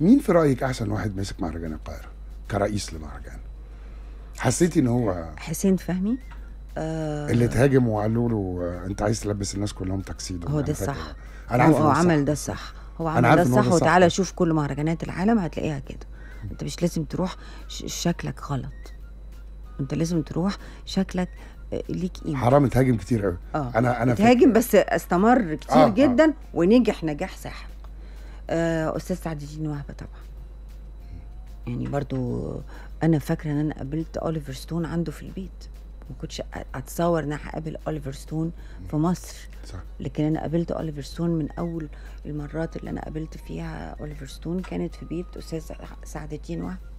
مين في رايك احسن واحد ماسك مهرجان القاهره كرئيس لمهرجان حسيتي ان هو حسين فهمي آه اللي اتهاجم وقالوا له آه، انت عايز تلبس الناس كلهم تكسيد هو ده الصح انا عارف هو عمل ده الصح هو عمل ده الصح وتعالى شوف كل مهرجانات العالم هتلاقيها كده انت مش لازم تروح شكلك غلط انت لازم تروح شكلك آه، ليك قيمه حرام اتهاجم كتير قوي آه. انا انا اتهاجم بس استمر كتير آه. آه. جدا آه. ونجح نجاح ساحر آه، استاذ سعد الدين وهبه طبعا يعني برضو انا فاكره ان انا قابلت اوليفر ستون عنده في البيت ما كنتش اتصور ان انا هقابل اوليفر ستون في مصر صح. لكن انا قابلت اوليفر ستون من اول المرات اللي انا قابلت فيها اوليفر ستون كانت في بيت استاذ سعد الدين وهبه